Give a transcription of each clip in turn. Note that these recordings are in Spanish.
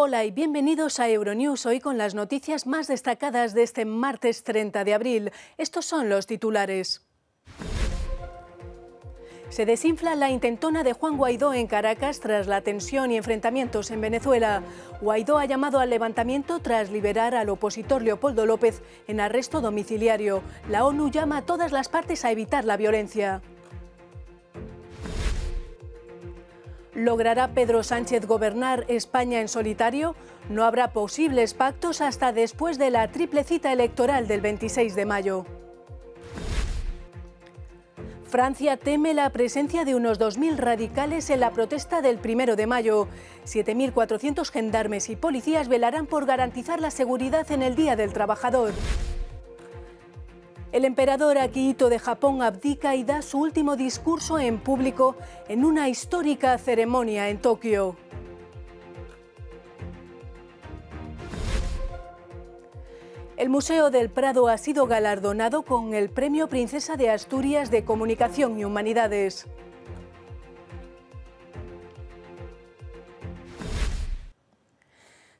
Hola y bienvenidos a Euronews, hoy con las noticias más destacadas de este martes 30 de abril. Estos son los titulares. Se desinfla la intentona de Juan Guaidó en Caracas tras la tensión y enfrentamientos en Venezuela. Guaidó ha llamado al levantamiento tras liberar al opositor Leopoldo López en arresto domiciliario. La ONU llama a todas las partes a evitar la violencia. ¿Logrará Pedro Sánchez gobernar España en solitario? No habrá posibles pactos hasta después de la triple cita electoral del 26 de mayo. Francia teme la presencia de unos 2.000 radicales en la protesta del 1 de mayo. 7.400 gendarmes y policías velarán por garantizar la seguridad en el Día del Trabajador. El emperador Akihito de Japón abdica y da su último discurso en público en una histórica ceremonia en Tokio. El Museo del Prado ha sido galardonado con el Premio Princesa de Asturias de Comunicación y Humanidades.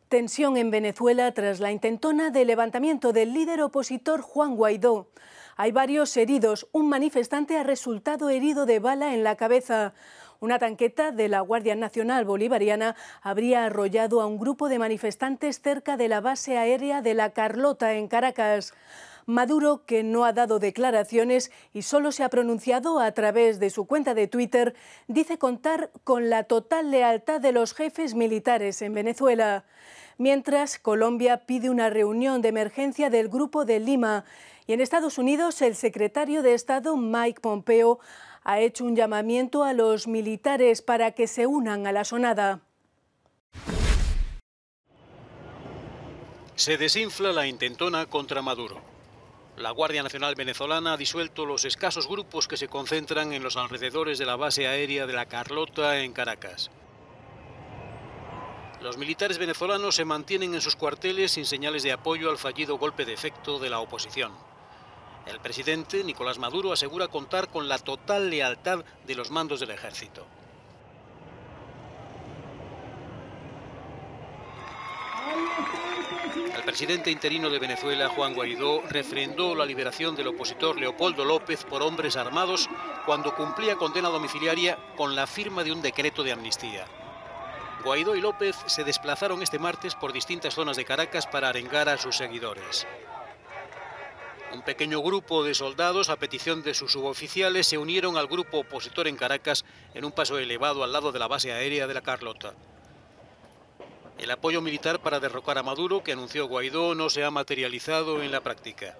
Tensión en Venezuela tras la intentona de levantamiento del líder opositor Juan Guaidó. Hay varios heridos. Un manifestante ha resultado herido de bala en la cabeza. Una tanqueta de la Guardia Nacional Bolivariana habría arrollado a un grupo de manifestantes cerca de la base aérea de La Carlota, en Caracas. Maduro, que no ha dado declaraciones y solo se ha pronunciado a través de su cuenta de Twitter, dice contar con la total lealtad de los jefes militares en Venezuela. Mientras, Colombia pide una reunión de emergencia del Grupo de Lima y en Estados Unidos el secretario de Estado Mike Pompeo ha hecho un llamamiento a los militares para que se unan a la sonada. Se desinfla la intentona contra Maduro. La Guardia Nacional venezolana ha disuelto los escasos grupos que se concentran en los alrededores de la base aérea de La Carlota en Caracas. Los militares venezolanos se mantienen en sus cuarteles sin señales de apoyo al fallido golpe de efecto de la oposición. El presidente Nicolás Maduro asegura contar con la total lealtad de los mandos del ejército. El presidente interino de Venezuela, Juan Guaidó, refrendó la liberación del opositor Leopoldo López por hombres armados cuando cumplía condena domiciliaria con la firma de un decreto de amnistía. Guaidó y López se desplazaron este martes por distintas zonas de Caracas para arengar a sus seguidores. Un pequeño grupo de soldados, a petición de sus suboficiales, se unieron al grupo opositor en Caracas en un paso elevado al lado de la base aérea de la Carlota. El apoyo militar para derrocar a Maduro, que anunció Guaidó, no se ha materializado en la práctica.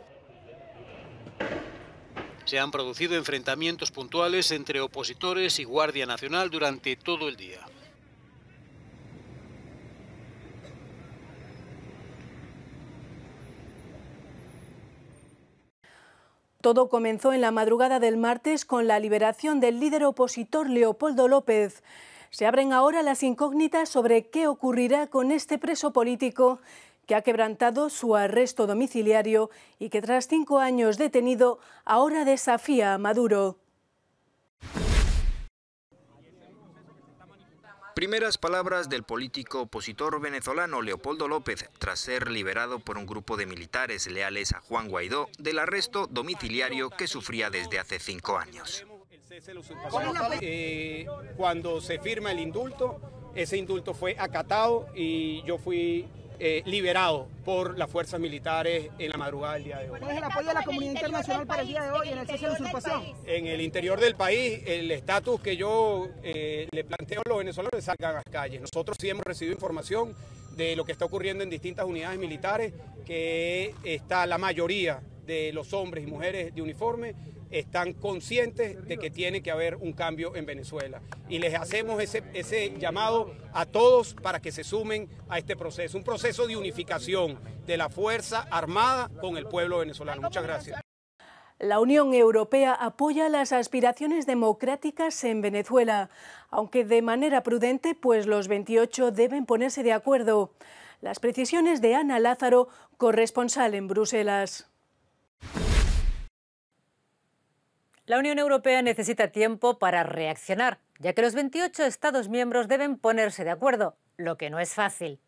Se han producido enfrentamientos puntuales entre opositores y Guardia Nacional durante todo el día. Todo comenzó en la madrugada del martes con la liberación del líder opositor Leopoldo López. Se abren ahora las incógnitas sobre qué ocurrirá con este preso político que ha quebrantado su arresto domiciliario y que tras cinco años detenido ahora desafía a Maduro. Primeras palabras del político opositor venezolano Leopoldo López tras ser liberado por un grupo de militares leales a Juan Guaidó del arresto domiciliario que sufría desde hace cinco años. Eh, cuando se firma el indulto, ese indulto fue acatado y yo fui eh, liberado por las fuerzas militares en la madrugada del día de hoy. ¿Cuál es el apoyo de la comunidad internacional para el día de hoy en el cese de usurpación? En el interior del país, el estatus que yo eh, le planteo a los venezolanos es salgan a las calles. Nosotros sí hemos recibido información de lo que está ocurriendo en distintas unidades militares, que está la mayoría de los hombres y mujeres de uniforme están conscientes de que tiene que haber un cambio en Venezuela. Y les hacemos ese, ese, llamado a todos para que se sumen a este proceso, un proceso de unificación de la Fuerza Armada con el pueblo venezolano. Muchas gracias. La Unión Europea apoya las aspiraciones democráticas en Venezuela, aunque de manera prudente, pues los 28 deben ponerse de acuerdo. Las precisiones de Ana Lázaro, corresponsal en Bruselas. La Unión Europea necesita tiempo para reaccionar, ya que los 28 Estados miembros deben ponerse de acuerdo, lo que no es fácil.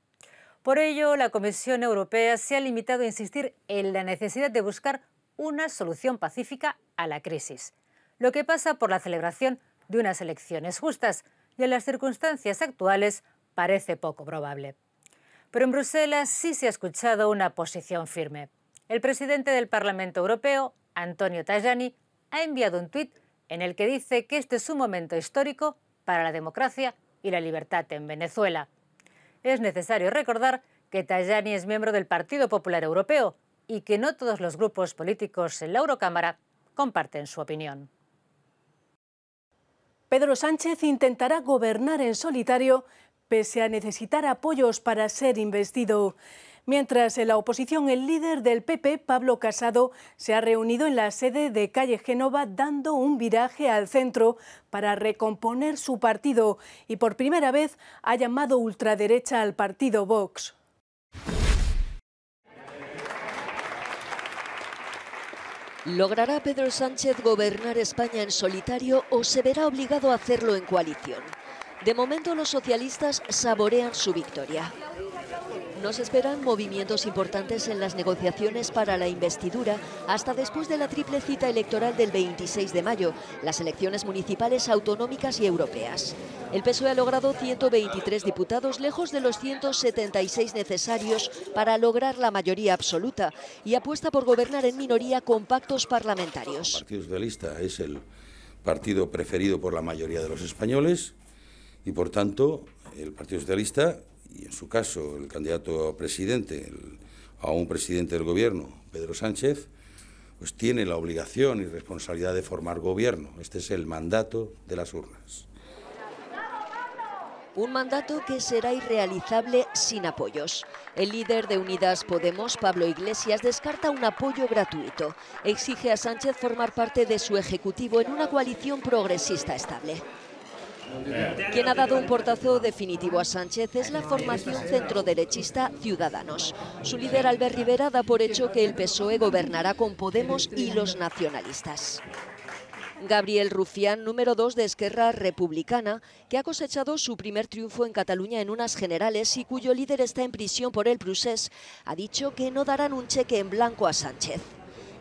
Por ello, la Comisión Europea se ha limitado a insistir en la necesidad de buscar una solución pacífica a la crisis, lo que pasa por la celebración de unas elecciones justas y en las circunstancias actuales parece poco probable. Pero en Bruselas sí se ha escuchado una posición firme. El presidente del Parlamento Europeo, Antonio Tajani, ha enviado un tuit en el que dice que este es un momento histórico para la democracia y la libertad en Venezuela. Es necesario recordar que Tajani es miembro del Partido Popular Europeo y que no todos los grupos políticos en la Eurocámara comparten su opinión. Pedro Sánchez intentará gobernar en solitario pese a necesitar apoyos para ser investido. Mientras en la oposición, el líder del PP, Pablo Casado, se ha reunido en la sede de Calle Génova dando un viraje al centro para recomponer su partido y por primera vez ha llamado ultraderecha al partido Vox. ¿Logrará Pedro Sánchez gobernar España en solitario o se verá obligado a hacerlo en coalición? De momento los socialistas saborean su victoria. Nos esperan movimientos importantes en las negociaciones para la investidura hasta después de la triple cita electoral del 26 de mayo, las elecciones municipales, autonómicas y europeas. El PSOE ha logrado 123 diputados, lejos de los 176 necesarios para lograr la mayoría absoluta, y apuesta por gobernar en minoría con pactos parlamentarios. El Partido Socialista es el partido preferido por la mayoría de los españoles y, por tanto, el Partido Socialista y en su caso el candidato a presidente, a un presidente del gobierno, Pedro Sánchez, pues tiene la obligación y responsabilidad de formar gobierno. Este es el mandato de las urnas. Un mandato que será irrealizable sin apoyos. El líder de Unidas Podemos, Pablo Iglesias, descarta un apoyo gratuito. Exige a Sánchez formar parte de su Ejecutivo en una coalición progresista estable. Quien ha dado un portazo definitivo a Sánchez es la formación centroderechista Ciudadanos. Su líder Albert Rivera da por hecho que el PSOE gobernará con Podemos y los nacionalistas. Gabriel Rufián, número 2 de Esquerra Republicana, que ha cosechado su primer triunfo en Cataluña en unas generales y cuyo líder está en prisión por el Prusés, ha dicho que no darán un cheque en blanco a Sánchez.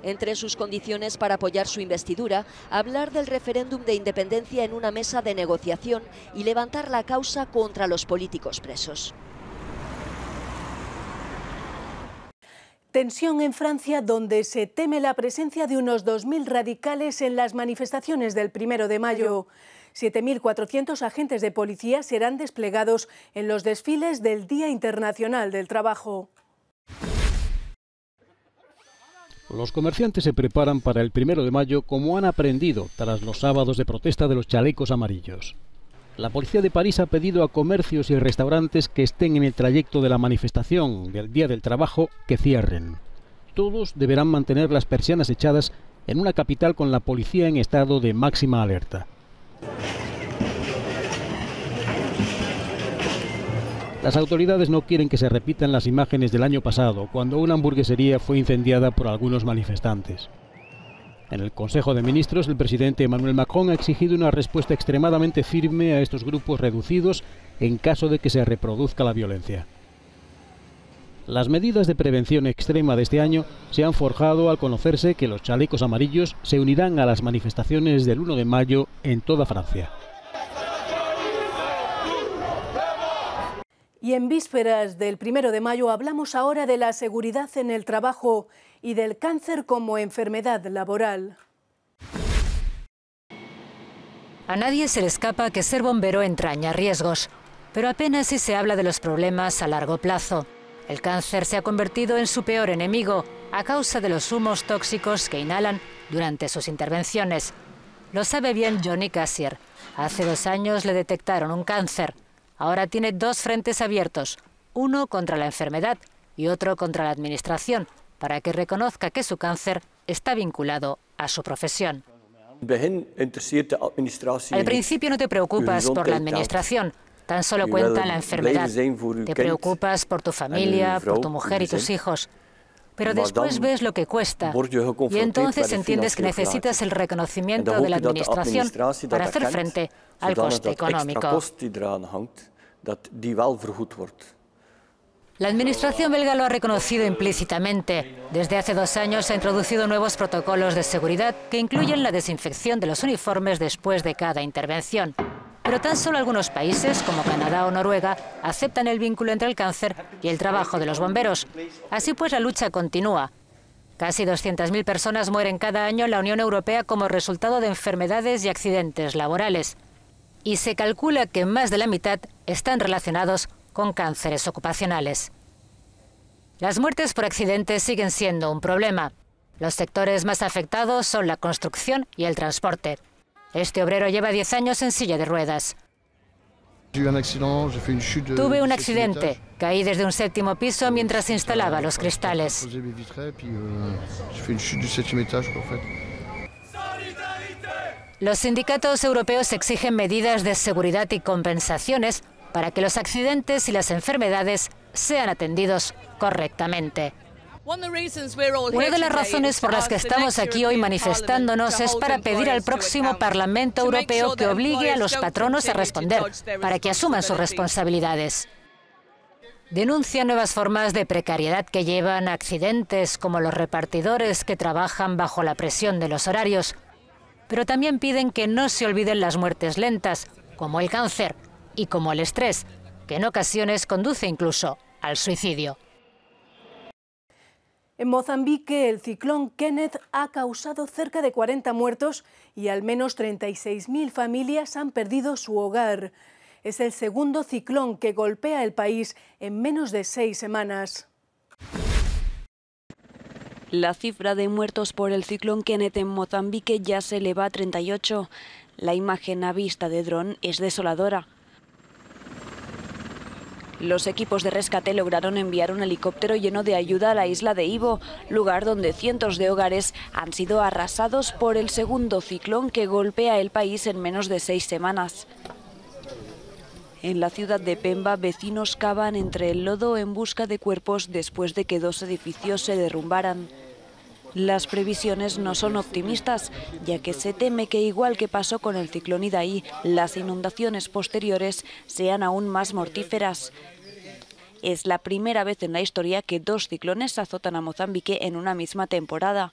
Entre sus condiciones para apoyar su investidura, hablar del referéndum de independencia en una mesa de negociación y levantar la causa contra los políticos presos. Tensión en Francia, donde se teme la presencia de unos 2.000 radicales en las manifestaciones del primero de mayo. 7.400 agentes de policía serán desplegados en los desfiles del Día Internacional del Trabajo. Los comerciantes se preparan para el primero de mayo como han aprendido tras los sábados de protesta de los chalecos amarillos. La policía de París ha pedido a comercios y restaurantes que estén en el trayecto de la manifestación del Día del Trabajo que cierren. Todos deberán mantener las persianas echadas en una capital con la policía en estado de máxima alerta. Las autoridades no quieren que se repitan las imágenes del año pasado, cuando una hamburguesería fue incendiada por algunos manifestantes. En el Consejo de Ministros, el presidente Emmanuel Macron ha exigido una respuesta extremadamente firme a estos grupos reducidos en caso de que se reproduzca la violencia. Las medidas de prevención extrema de este año se han forjado al conocerse que los chalecos amarillos se unirán a las manifestaciones del 1 de mayo en toda Francia. Y en vísperas del primero de mayo hablamos ahora de la seguridad en el trabajo y del cáncer como enfermedad laboral. A nadie se le escapa que ser bombero entraña riesgos, pero apenas si se habla de los problemas a largo plazo. El cáncer se ha convertido en su peor enemigo a causa de los humos tóxicos que inhalan durante sus intervenciones. Lo sabe bien Johnny Cassier. Hace dos años le detectaron un cáncer ahora tiene dos frentes abiertos, uno contra la enfermedad y otro contra la Administración, para que reconozca que su cáncer está vinculado a su profesión. Al principio no te preocupas por la Administración, tan solo cuenta la enfermedad. Te preocupas por tu familia, por tu mujer y tus hijos pero después ves lo que cuesta y entonces entiendes que necesitas el reconocimiento de la administración para hacer frente al coste económico. La administración belga lo ha reconocido implícitamente. Desde hace dos años se han introducido nuevos protocolos de seguridad que incluyen la desinfección de los uniformes después de cada intervención. Pero tan solo algunos países, como Canadá o Noruega, aceptan el vínculo entre el cáncer y el trabajo de los bomberos. Así pues, la lucha continúa. Casi 200.000 personas mueren cada año en la Unión Europea como resultado de enfermedades y accidentes laborales. Y se calcula que más de la mitad están relacionados con cánceres ocupacionales. Las muertes por accidentes siguen siendo un problema. Los sectores más afectados son la construcción y el transporte. Este obrero lleva 10 años en silla de ruedas. Tuve un accidente. Caí desde un séptimo piso euh, mientras instalaba los cristales. Euh, los sindicatos europeos exigen medidas de seguridad y compensaciones para que los accidentes y las enfermedades sean atendidos correctamente. Una de las razones por las que estamos aquí hoy manifestándonos es para pedir al próximo Parlamento Europeo que obligue a los patronos a responder, para que asuman sus responsabilidades. Denuncia nuevas formas de precariedad que llevan a accidentes como los repartidores que trabajan bajo la presión de los horarios, pero también piden que no se olviden las muertes lentas, como el cáncer y como el estrés, que en ocasiones conduce incluso al suicidio. En Mozambique, el ciclón Kenneth ha causado cerca de 40 muertos y al menos 36.000 familias han perdido su hogar. Es el segundo ciclón que golpea el país en menos de seis semanas. La cifra de muertos por el ciclón Kenneth en Mozambique ya se eleva a 38. La imagen a vista de dron es desoladora. Los equipos de rescate lograron enviar un helicóptero lleno de ayuda a la isla de Ivo, lugar donde cientos de hogares han sido arrasados por el segundo ciclón que golpea el país en menos de seis semanas. En la ciudad de Pemba, vecinos cavan entre el lodo en busca de cuerpos después de que dos edificios se derrumbaran. Las previsiones no son optimistas, ya que se teme que igual que pasó con el ciclón Idaí, las inundaciones posteriores sean aún más mortíferas. Es la primera vez en la historia que dos ciclones azotan a Mozambique en una misma temporada.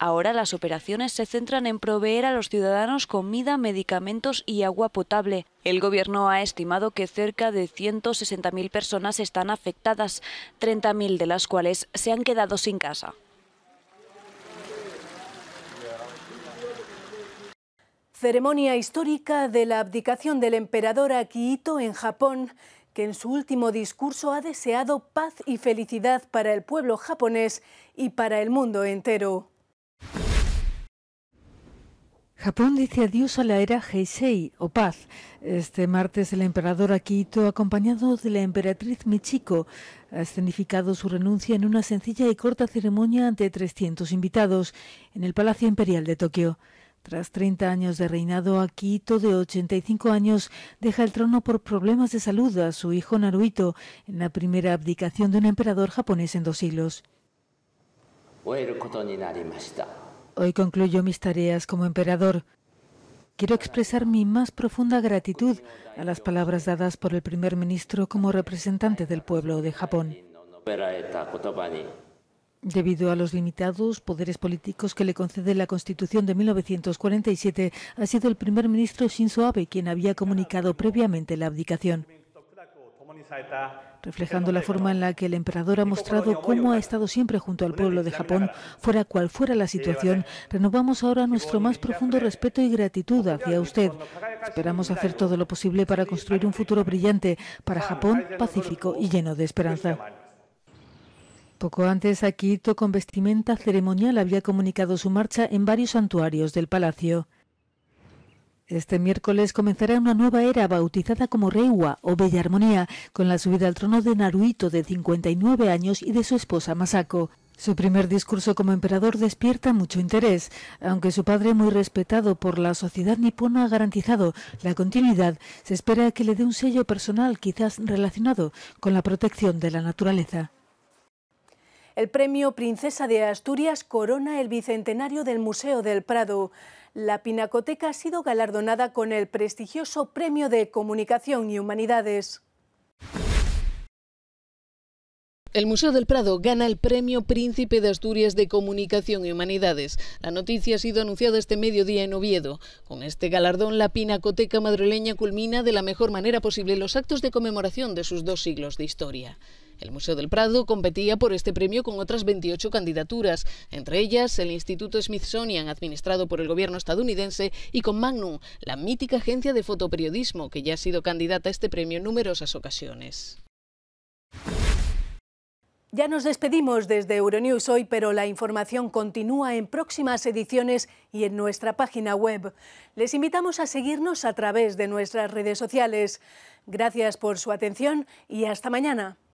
Ahora las operaciones se centran en proveer a los ciudadanos comida, medicamentos y agua potable. El gobierno ha estimado que cerca de 160.000 personas están afectadas, 30.000 de las cuales se han quedado sin casa. Ceremonia histórica de la abdicación del emperador Akihito en Japón, que en su último discurso ha deseado paz y felicidad para el pueblo japonés y para el mundo entero. Japón dice adiós a la era Heisei o paz. Este martes el emperador Akihito, acompañado de la emperatriz Michiko, ha escenificado su renuncia en una sencilla y corta ceremonia ante 300 invitados en el Palacio Imperial de Tokio. Tras 30 años de reinado, Akito, de 85 años, deja el trono por problemas de salud a su hijo Naruhito, en la primera abdicación de un emperador japonés en dos siglos. Hoy concluyo mis tareas como emperador. Quiero expresar mi más profunda gratitud a las palabras dadas por el primer ministro como representante del pueblo de Japón. Debido a los limitados poderes políticos que le concede la Constitución de 1947, ha sido el primer ministro Shinzo Abe quien había comunicado previamente la abdicación reflejando la forma en la que el emperador ha mostrado cómo ha estado siempre junto al pueblo de Japón, fuera cual fuera la situación, renovamos ahora nuestro más profundo respeto y gratitud hacia usted. Esperamos hacer todo lo posible para construir un futuro brillante para Japón, pacífico y lleno de esperanza. Poco antes, Akihito, con vestimenta ceremonial, había comunicado su marcha en varios santuarios del palacio. Este miércoles comenzará una nueva era bautizada como Reiwa o Bella Armonía, con la subida al trono de Naruhito de 59 años y de su esposa Masako. Su primer discurso como emperador despierta mucho interés, aunque su padre, muy respetado por la sociedad nipona, ha garantizado la continuidad. Se espera que le dé un sello personal, quizás relacionado con la protección de la naturaleza. El premio Princesa de Asturias corona el bicentenario del Museo del Prado. La Pinacoteca ha sido galardonada con el prestigioso Premio de Comunicación y Humanidades. El Museo del Prado gana el Premio Príncipe de Asturias de Comunicación y Humanidades. La noticia ha sido anunciada este mediodía en Oviedo. Con este galardón, la Pinacoteca madrileña culmina de la mejor manera posible los actos de conmemoración de sus dos siglos de historia. El Museo del Prado competía por este premio con otras 28 candidaturas, entre ellas el Instituto Smithsonian, administrado por el gobierno estadounidense, y con Magnum, la mítica agencia de fotoperiodismo, que ya ha sido candidata a este premio en numerosas ocasiones. Ya nos despedimos desde Euronews hoy, pero la información continúa en próximas ediciones y en nuestra página web. Les invitamos a seguirnos a través de nuestras redes sociales. Gracias por su atención y hasta mañana.